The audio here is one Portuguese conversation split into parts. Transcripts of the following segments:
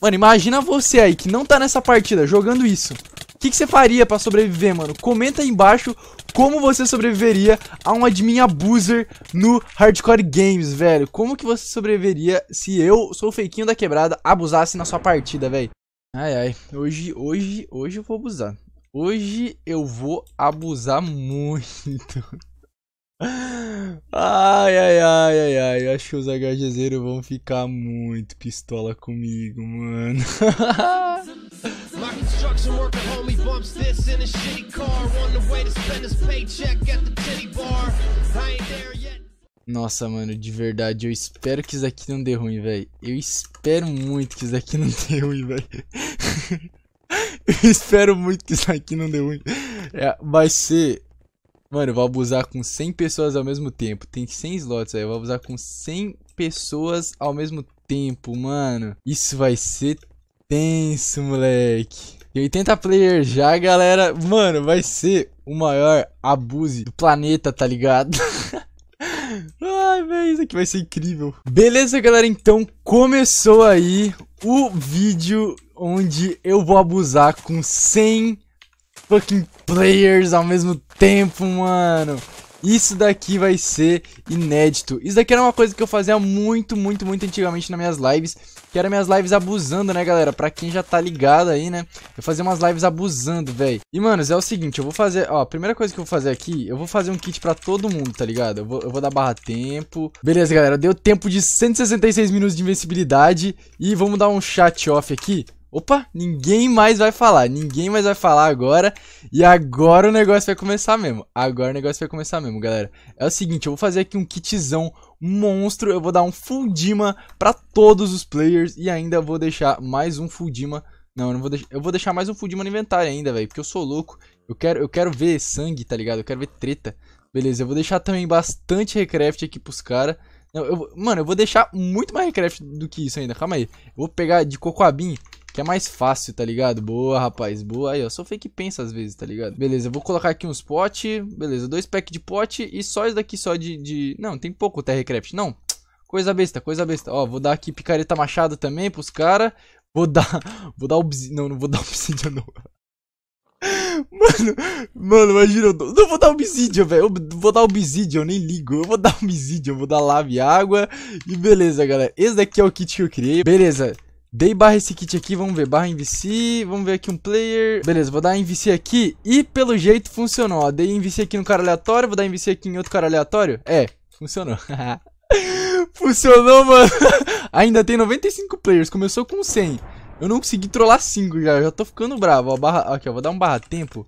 Mano, imagina você aí que não tá nessa partida jogando isso. O que, que, você faria pra sobreviver, mano? Comenta aí embaixo como você sobreviveria a um admin abuser no Hardcore Games, velho. Como que você sobreviveria se eu, sou o feiquinho da quebrada, abusasse na sua partida, velho? Ai, ai. Hoje, hoje, hoje eu vou abusar. Hoje eu vou abusar muito. Ai, ai, ai, ai, ai acho que os HGZ vão ficar muito pistola comigo, mano. Nossa, mano, de verdade, eu espero que isso aqui não dê ruim, velho. Eu espero muito que isso aqui não dê ruim, velho. eu espero muito que isso aqui não dê ruim. É, vai ser Mano, eu vou abusar com 100 pessoas ao mesmo tempo. Tem 100 slots aí. Eu vou abusar com 100 pessoas ao mesmo tempo, mano. Isso vai ser tenso, moleque. E 80 players já, galera. Mano, vai ser o maior abuse do planeta, tá ligado? Ai, velho, isso aqui vai ser incrível. Beleza, galera, então começou aí o vídeo onde eu vou abusar com 100 fucking players ao mesmo tempo, mano. Isso daqui vai ser inédito. Isso daqui era uma coisa que eu fazia muito, muito, muito antigamente nas minhas lives. Que era minhas lives abusando, né, galera? Pra quem já tá ligado aí, né? Eu fazia umas lives abusando, velho. E, manos, é o seguinte, eu vou fazer... Ó, a primeira coisa que eu vou fazer aqui, eu vou fazer um kit pra todo mundo, tá ligado? Eu vou, eu vou dar barra tempo. Beleza, galera, deu tempo de 166 minutos de invencibilidade. E vamos dar um chat off aqui Opa, ninguém mais vai falar, ninguém mais vai falar agora. E agora o negócio vai começar mesmo. Agora o negócio vai começar mesmo, galera. É o seguinte, eu vou fazer aqui um kitzão monstro, eu vou dar um full Dima pra todos os players e ainda vou deixar mais um full Dima. Não, eu não vou deixar, eu vou deixar mais um full Dima no inventário ainda, velho, porque eu sou louco. Eu quero, eu quero ver sangue, tá ligado? Eu quero ver treta. Beleza, eu vou deixar também bastante recraft aqui pros caras. Mano, eu vou deixar muito mais recraft do que isso ainda, calma aí. Eu vou pegar de cocoabim que é mais fácil, tá ligado? Boa, rapaz, boa. Aí, ó, só fake pensa às vezes, tá ligado? Beleza, eu vou colocar aqui uns potes, Beleza, dois pack de pote e só isso daqui só de... de... Não, tem pouco Terrecraft, não. Coisa besta, coisa besta. Ó, vou dar aqui picareta machado também pros caras. Vou dar... Vou dar obsidiana... Não, não vou dar obsidian, não. Mano, mano, imagina, eu não vou dar obsidian, velho, vou dar obsidian, eu nem ligo, eu vou dar obsidian, vou dar lava e água, e beleza, galera, esse daqui é o kit que eu criei, beleza, Dei barra esse kit aqui, vamos ver, barra MVC, vamos ver aqui um player. Beleza, vou dar MVC aqui e pelo jeito funcionou, ó. Dei MVC aqui no cara aleatório, vou dar MVC aqui em outro cara aleatório. É, funcionou. funcionou, mano. Ainda tem 95 players, começou com 100. Eu não consegui trollar 5 já, já tô ficando bravo. Ó, barra, aqui, ó, vou dar um barra tempo.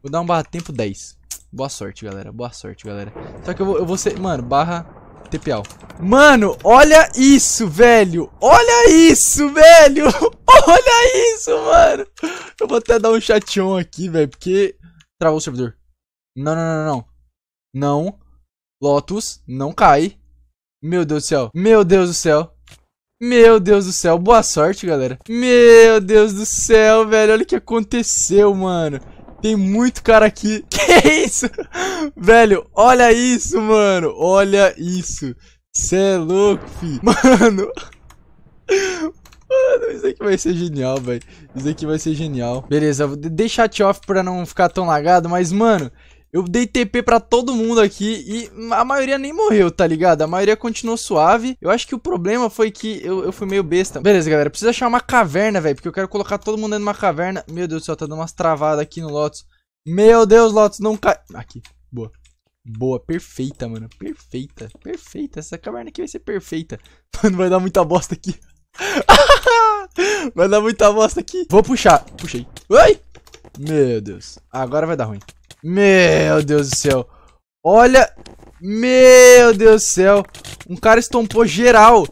Vou dar um barra tempo 10. Boa sorte, galera, boa sorte, galera. Só que eu vou, eu vou ser, mano, barra Mano, olha isso, velho. Olha isso, velho. olha isso, mano. Eu vou até dar um chatão aqui, velho, porque... Travou o servidor. Não, não, não, não. Não. Lotus, não cai. Meu Deus do céu. Meu Deus do céu. Meu Deus do céu. Boa sorte, galera. Meu Deus do céu, velho. Olha o que aconteceu, mano. Tem muito cara aqui. Que isso? Velho, olha isso, mano. Olha isso. Cê é louco, fi. Mano. Mano, isso aqui vai ser genial, velho. Isso aqui vai ser genial. Beleza, vou deixar off pra não ficar tão lagado, mas, mano, eu dei TP pra todo mundo aqui e a maioria nem morreu, tá ligado? A maioria continuou suave. Eu acho que o problema foi que eu, eu fui meio besta. Beleza, galera. Preciso achar uma caverna, velho, porque eu quero colocar todo mundo dentro de uma caverna. Meu Deus do céu, tá dando umas travadas aqui no Lotus. Meu Deus, Lotus, não cai... Aqui, boa. Boa, perfeita, mano. Perfeita, perfeita. Essa caverna aqui vai ser perfeita. Mano, vai dar muita bosta aqui. vai dar muita bosta aqui. Vou puxar. Puxei. Ai! Meu Deus. Agora vai dar ruim. Meu Deus do céu. Olha. Meu Deus do céu. Um cara estompou geral.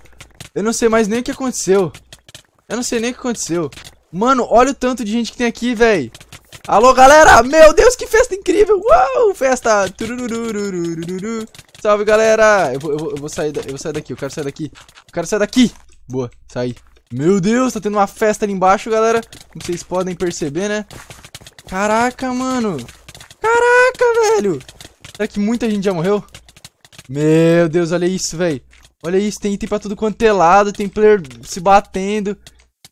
Eu não sei mais nem o que aconteceu. Eu não sei nem o que aconteceu. Mano, olha o tanto de gente que tem aqui, velho. Alô, galera! Meu Deus, que festa incrível! Uau, festa! Salve, galera! Eu vou, eu, vou, sair da, eu vou sair daqui, eu quero sair daqui. Eu quero sair daqui! Boa, saí. Meu Deus, tá tendo uma festa ali embaixo, galera. Como vocês podem perceber, né? Caraca, mano! Caraca, velho. Será que muita gente já morreu? Meu Deus, olha isso, velho. Olha isso, tem item pra tudo quanto é lado, tem player se batendo.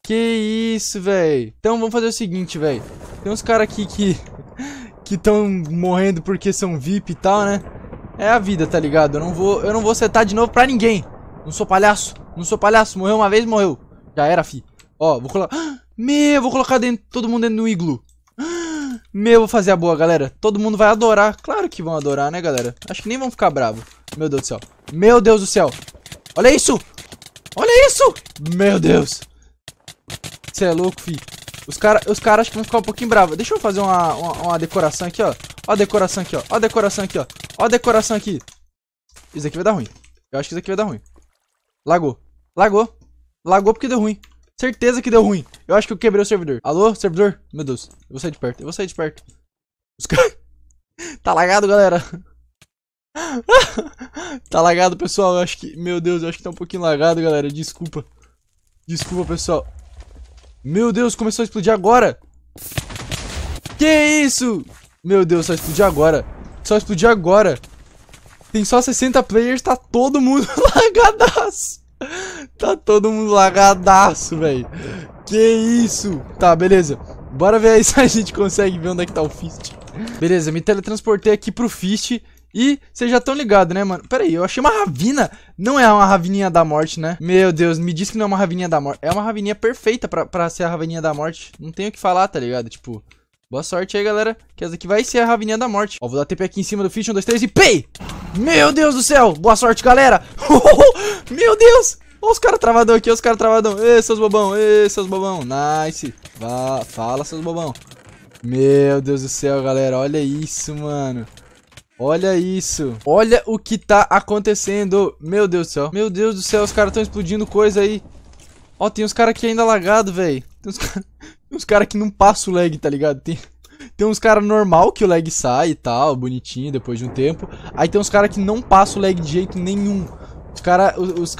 Que isso, velho. Então vamos fazer o seguinte, velho. Tem uns caras aqui que que estão morrendo porque são VIP e tal, né? É a vida, tá ligado? Eu não vou, eu não vou setar de novo pra ninguém. Não sou palhaço, não sou palhaço. Morreu uma vez, morreu. Já era, fi. Ó, vou colocar... Meu, vou colocar dentro, todo mundo dentro do iglu. Meu, vou fazer a boa, galera. Todo mundo vai adorar. Claro que vão adorar, né, galera? Acho que nem vão ficar bravo. Meu Deus do céu. Meu Deus do céu. Olha isso! Olha isso! Meu Deus! Você é louco, fi. Os caras os cara acho que vão ficar um pouquinho bravos. Deixa eu fazer uma, uma, uma, decoração aqui, ó. Ó a decoração aqui, ó. Ó a decoração aqui, ó. Ó a decoração aqui. Isso aqui vai dar ruim. Eu acho que isso aqui vai dar ruim. Lagou. Lagou. Lagou porque deu ruim. Certeza que deu ruim. Eu acho que eu quebrei o servidor. Alô, servidor? Meu Deus. Eu vou sair de perto. Eu vou sair de perto. Os caras... tá lagado, galera. tá lagado, pessoal. Eu acho que... Meu Deus, eu acho que tá um pouquinho lagado, galera. Desculpa. Desculpa, pessoal. Meu Deus, começou a explodir agora. Que isso? Meu Deus, só explodiu agora. Só explodiu agora. Tem só 60 players, tá todo mundo lagadaço tá todo mundo lagadaço, velho. Que isso? Tá, beleza. Bora ver aí se a gente consegue ver onde é que tá o Fist. Beleza, me teletransportei aqui pro Fist. E vocês já estão ligados, né, mano? Pera aí, eu achei uma ravina. Não é uma ravininha da morte, né? Meu Deus, me diz que não é uma ravininha da morte. É uma ravininha perfeita pra, pra ser a ravininha da morte. Não tenho o que falar, tá ligado? Tipo, Boa sorte aí, galera, que essa aqui vai ser a Ravininha da Morte. Ó, vou dar TP aqui em cima do Fish, um, dois, três e PEI! Meu Deus do céu! Boa sorte, galera! Meu Deus! Ó os caras travadão aqui, ó os caras travadão. Ê, seus bobão, ê, seus bobão. Nice. Vá, fala, seus bobão. Meu Deus do céu, galera. Olha isso, mano. Olha isso. Olha o que tá acontecendo. Meu Deus do céu. Meu Deus do céu, os caras estão explodindo coisa aí. Ó, tem uns caras aqui ainda lagado, velho. Tem uns caras... uns caras que não passa o lag, tá ligado? Tem, tem uns caras normal que o lag sai e tal, bonitinho, depois de um tempo. Aí tem uns caras que não passa o lag de jeito nenhum. Os caras. Os, os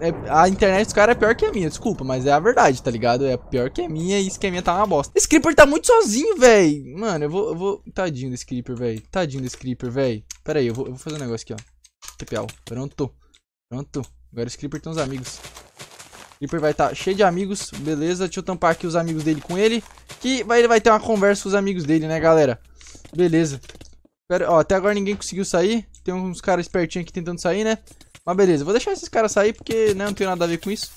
É, a internet dos caras é pior que a minha, desculpa, mas é a verdade, tá ligado? É pior que a minha e isso que a minha tá uma bosta. Esse Creeper tá muito sozinho, véi. Mano, eu vou, eu vou... Tadinho desse Creeper, véi. Tadinho desse Creeper, véi. Pera aí, eu vou, eu vou fazer um negócio aqui, ó. TPL. Pronto. Pronto. Agora o Creeper tem uns amigos. Creeper vai estar tá cheio de amigos, beleza. Deixa eu tampar aqui os amigos dele com ele. Que vai, ele vai ter uma conversa com os amigos dele, né, galera? Beleza. Pera, ó, até agora ninguém conseguiu sair. Tem uns caras espertinhos aqui tentando sair, né? Mas beleza, vou deixar esses caras sair porque, né, não tem nada a ver com isso.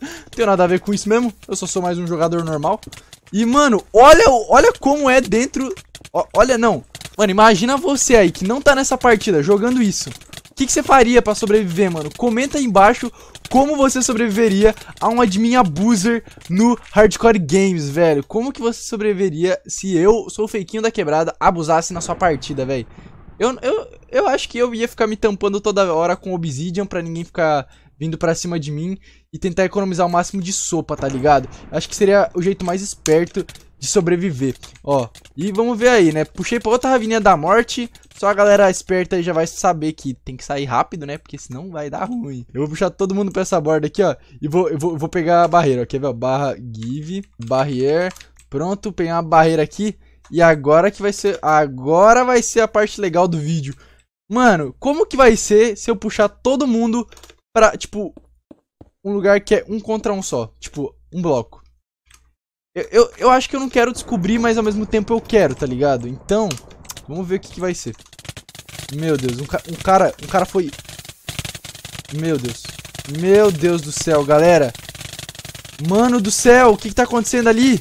não tenho nada a ver com isso mesmo. Eu só sou mais um jogador normal. E, mano, olha, olha como é dentro... olha, não. Mano, imagina você aí que não tá nessa partida jogando isso. O que, que, você faria pra sobreviver, mano? Comenta aí embaixo como você sobreviveria a um admin abuser no Hardcore Games, velho. Como que você sobreviveria se eu, sou o feiquinho da quebrada, abusasse na sua partida, velho? Eu, eu, eu acho que eu ia ficar me tampando toda hora com Obsidian pra ninguém ficar vindo pra cima de mim e tentar economizar o máximo de sopa, tá ligado? Acho que seria o jeito mais esperto de sobreviver. Ó, e vamos ver aí, né? Puxei pra outra Ravininha da Morte. Só a galera esperta aí já vai saber que tem que sair rápido, né? Porque senão vai dar ruim. Eu vou puxar todo mundo pra essa borda aqui, ó. E vou, eu vou, vou pegar a barreira, ó. Quer ver, ó? Barra give, barrier. Pronto, peguei uma barreira aqui. E agora que vai ser... Agora vai ser a parte legal do vídeo. Mano, como que vai ser se eu puxar todo mundo pra, tipo... Um lugar que é um contra um só. Tipo, um bloco. Eu, eu, eu, acho que eu não quero descobrir, mas ao mesmo tempo eu quero, tá ligado? Então, vamos ver o que, que vai ser. Meu Deus, um, ca um cara... Um cara foi... Meu Deus. Meu Deus do céu, galera. Mano do céu, o que, que tá acontecendo ali?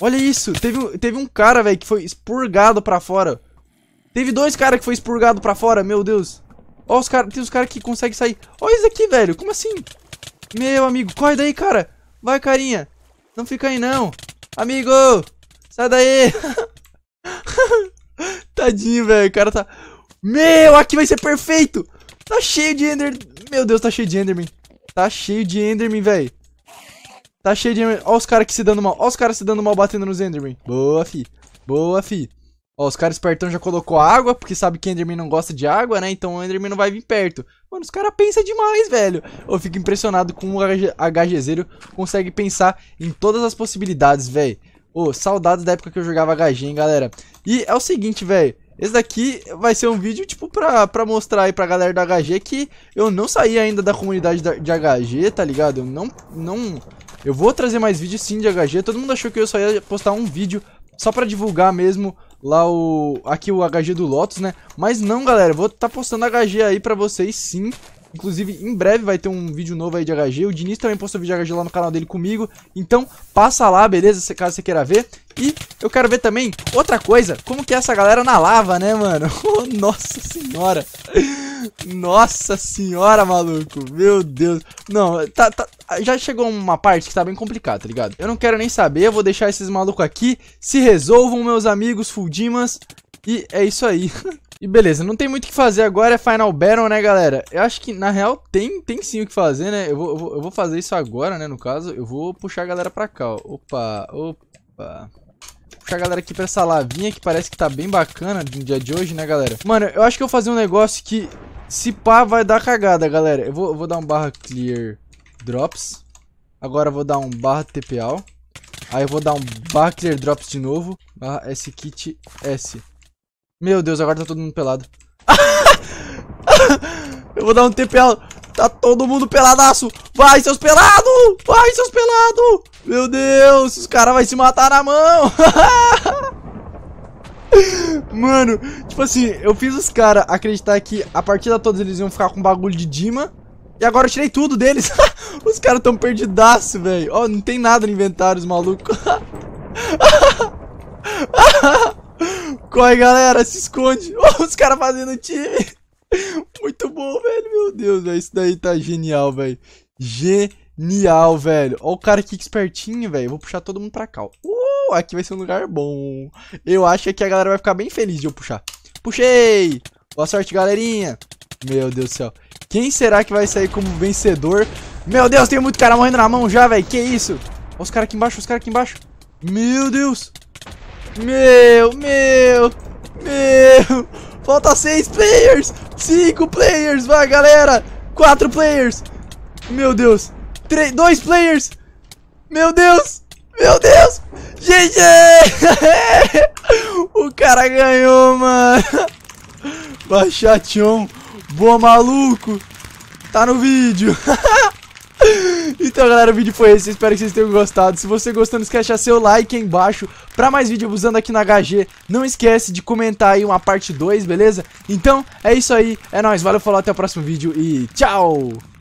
Olha isso. Teve, teve um cara, velho, que foi expurgado pra fora. Teve dois caras que foi expurgado pra fora, meu Deus. Ó, os cara, tem os caras que conseguem sair. Olha isso aqui, velho. Como assim? Meu amigo, corre daí, cara. Vai, carinha. Não fica aí não. Amigo! Sai daí! Tadinho, velho. O cara tá... Meu, aqui vai ser perfeito! Tá cheio de Ender... Meu Deus, tá cheio de Enderman. Tá cheio de Enderman, velho. Tá cheio de Enderman. Ó os caras que se dando mal. Ó os caras se dando mal batendo nos Enderman. Boa, fi. Boa, fi. Ó, os caras espertão já colocou água, porque sabe que Enderman não gosta de água, né? Então o Enderman não vai vir perto. Mano, os caras pensam demais, velho. Eu fico impressionado com o HGZero consegue pensar em todas as possibilidades, velho. Ô, saudades da época que eu jogava HG, hein, galera. E é o seguinte, velho. Esse daqui vai ser um vídeo, tipo, pra, pra mostrar aí pra galera do HG que eu não saí ainda da comunidade de HG, tá ligado? Eu não, não... Eu vou trazer mais vídeos sim de HG. Todo mundo achou que eu só ia postar um vídeo só pra divulgar mesmo lá o... Aqui o HG do Lotus, né? Mas não, galera, vou estar tá postando HG aí pra vocês sim. Inclusive, em breve vai ter um vídeo novo aí de HG. O Diniz também postou vídeo de HG lá no canal dele comigo. Então, passa lá, beleza? Caso você queira ver. E eu quero ver também outra coisa. Como que é essa galera na lava, né, mano? Oh, nossa senhora. Nossa senhora, maluco. Meu Deus. Não, tá, tá, já chegou uma parte que tá bem complicada, tá ligado? Eu não quero nem saber, eu vou deixar esses malucos aqui. Se resolvam, meus amigos Fuldimas. E é isso aí. e beleza, não tem muito o que fazer agora, é Final Battle, né, galera? Eu acho que, na real, tem, tem sim o que fazer, né? Eu vou, eu vou, eu vou fazer isso agora, né, no caso. Eu vou puxar a galera pra cá, ó. Opa, opa puxar a galera aqui pra essa lavinha que parece que tá bem bacana no dia de hoje, né, galera? Mano, eu acho que eu vou fazer um negócio que se pá vai dar cagada, galera. Eu vou, eu vou dar um barra clear drops. Agora eu vou dar um barra tpal. Aí eu vou dar um barra clear drops de novo. Barra s kit s. Meu Deus, agora tá todo mundo pelado. eu vou dar um tpal. Tá todo mundo peladaço. Vai, seus pelado! Vai, seus pelado! Meu Deus, os caras vão se matar na mão. Mano, tipo assim, eu fiz os caras acreditar que a partida toda eles iam ficar com bagulho de Dima. E agora eu tirei tudo deles. os caras tão perdidaço, velho. Ó, oh, não tem nada no inventário, os malucos. Corre, galera, se esconde. Oh, os caras fazendo time. Muito bom, velho. Meu Deus, velho. Isso daí tá genial, velho. Genial, velho. Ó o cara aqui espertinho, velho. Vou puxar todo mundo pra cá, Uh, aqui vai ser um lugar bom. Eu acho que aqui a galera vai ficar bem feliz de eu puxar. Puxei! Boa sorte, galerinha. Meu Deus do céu. Quem será que vai sair como vencedor? Meu Deus, tem muito cara morrendo na mão já, velho. Que isso? Olha os caras aqui embaixo, os caras aqui embaixo. Meu Deus. Meu, meu, meu. Falta seis players. Cinco players, vai, galera. Quatro players. Meu Deus. Três, dois players. Meu Deus. Meu Deus. GG. o cara ganhou, mano. Baixation. Boa, maluco! Tá no vídeo! então, galera, o vídeo foi esse. Espero que vocês tenham gostado. Se você gostou, não esquece de deixar seu like aí embaixo. Pra mais vídeo usando aqui na HG, não esquece de comentar aí uma parte 2, beleza? Então, é isso aí. É nóis. Valeu, falou, até o próximo vídeo e tchau!